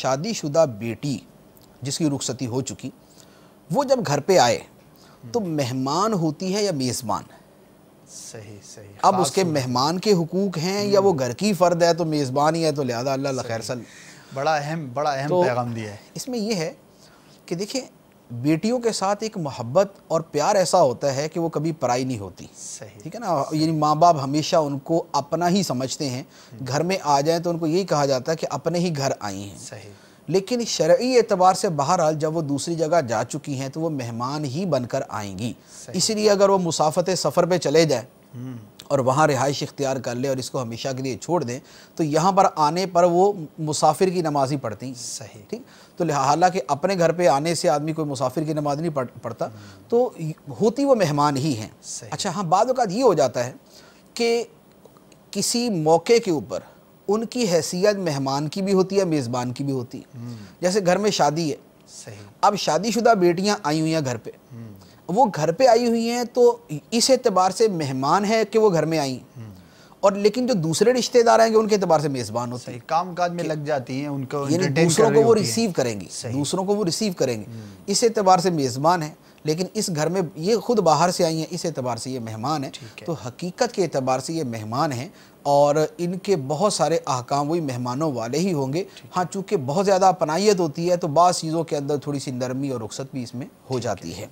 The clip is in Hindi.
शादीशुदा बेटी जिसकी रुखसती हो चुकी वो जब घर पे आए तो मेहमान होती है या मेज़बान सही सही अब उसके मेहमान के हुकूक हैं या वो घर की फ़र्द है तो मेज़बान ही है तो लिहाजा अल्लाह खैर सल बड़ा अहम बड़ा अहम तो पैगाम दिया है इसमें यह है कि देखिए बेटियों के साथ एक मोहब्बत और प्यार ऐसा होता है कि वो कभी पराई नहीं होती सही ठीक है ना यानी माँ बाप हमेशा उनको अपना ही समझते हैं घर में आ जाए तो उनको यही कहा जाता है कि अपने ही घर आई हैं सही लेकिन शर्य एतबार से बहरहाल जब वो दूसरी जगह जा चुकी हैं तो वो मेहमान ही बनकर आएंगी इसीलिए अगर वो मुसाफत सफ़र पे चले जाए हम्म। और वहाँ रिहाइश इख्तियार कर ले और इसको हमेशा के लिए छोड़ दें तो यहाँ पर आने पर वो मुसाफिर की नमाज ही पढ़ती सही ठीक तो हालांकि अपने घर पे आने से आदमी कोई मुसाफिर की नमाज नहीं पढ़ पढ़ता तो होती वो मेहमान ही हैं अच्छा हाँ बाद ये हो जाता है कि किसी मौके के ऊपर उनकी हैसियत मेहमान की भी होती है मेज़बान की भी होती है हम्म। जैसे घर में शादी है सही अब शादीशुदा बेटियां आई हुई हैं घर पे हम्म। वो घर पे आई हुई हैं तो इस एतबार से मेहमान है कि वो घर में आई हम्म। और लेकिन जो दूसरे रिश्तेदार आएंगे उनके एतबार से मेजबान होते हैं काम काज में लग जाती हैं उनको दूसरों को वो रिसीव करेंगी दूसरों को वो रिसीव करेंगे इस एतबार से मेजबान है लेकिन इस घर में ये खुद बाहर से आई हैं इस एतबार से ये मेहमान है तो हकीकत के एतबार से ये मेहमान हैं और इनके बहुत सारे अहकाम वही मेहमानों वाले ही होंगे हाँ चूँकि बहुत ज़्यादा अपनाइत होती है तो बाज़ चीज़ों के अंदर थोड़ी सी नरमी और रुख्सत भी इसमें हो जाती है